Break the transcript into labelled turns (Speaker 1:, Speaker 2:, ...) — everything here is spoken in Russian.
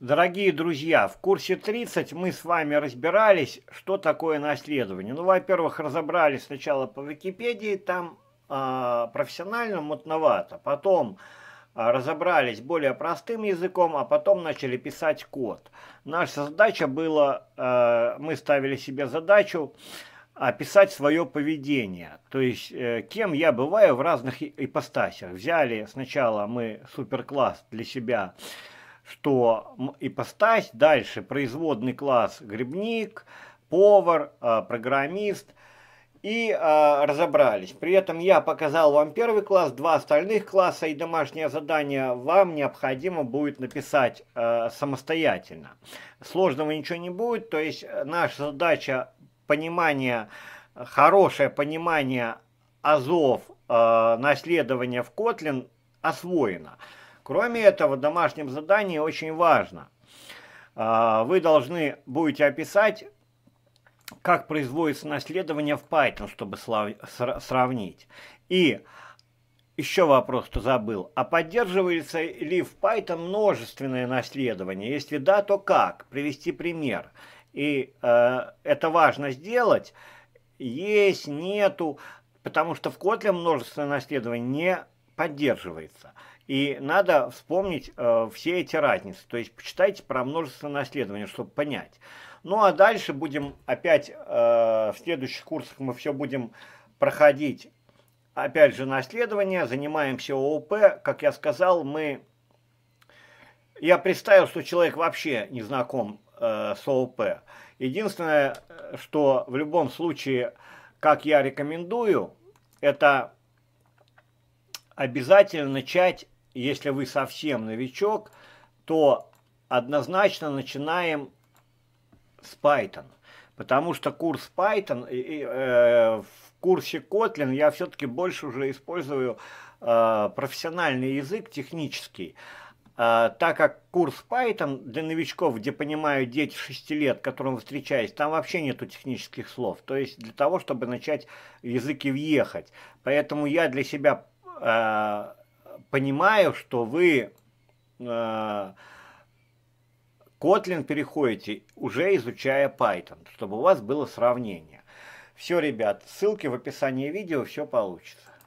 Speaker 1: Дорогие друзья, в курсе 30 мы с вами разбирались, что такое наследование. Ну, во-первых, разобрали сначала по Википедии, там э, профессионально мутновато. Потом э, разобрались более простым языком, а потом начали писать код. Наша задача была, э, мы ставили себе задачу описать свое поведение. То есть, э, кем я бываю в разных ипостасях. Взяли сначала мы суперкласс для себя – что ипостась дальше производный класс грибник, повар, э, программист и э, разобрались. При этом я показал вам первый класс, два остальных класса и домашнее задание вам необходимо будет написать э, самостоятельно. Сложного ничего не будет, то есть э, наша задача понимание, хорошее понимание азов э, наследования в Kotlin освоено. Кроме этого, в домашнем задании очень важно. А, вы должны будете описать, как производится наследование в Python, чтобы сравнить. И еще вопрос, что забыл. А поддерживается ли в Python множественное наследование? Если да, то как? Привести пример. И э, это важно сделать. Есть, нету, потому что в Kotlin множественное наследование поддерживается. И надо вспомнить э, все эти разницы. То есть почитайте про множество наследования, чтобы понять. Ну а дальше будем опять э, в следующих курсах мы все будем проходить. Опять же наследование, занимаемся ООП. Как я сказал, мы... Я представил, что человек вообще не знаком э, с ООП. Единственное, э, что в любом случае, как я рекомендую, это обязательно начать, если вы совсем новичок, то однозначно начинаем с Python. Потому что курс Python, э, в курсе Kotlin я все-таки больше уже использую э, профессиональный язык, технический. Э, так как курс Python для новичков, где понимают дети 6 лет, которым встречаюсь, там вообще нету технических слов. То есть для того, чтобы начать в языке въехать. Поэтому я для себя Э, понимаю, что вы э, Kotlin переходите, уже изучая Python, чтобы у вас было сравнение. Все, ребят, ссылки в описании видео, все получится.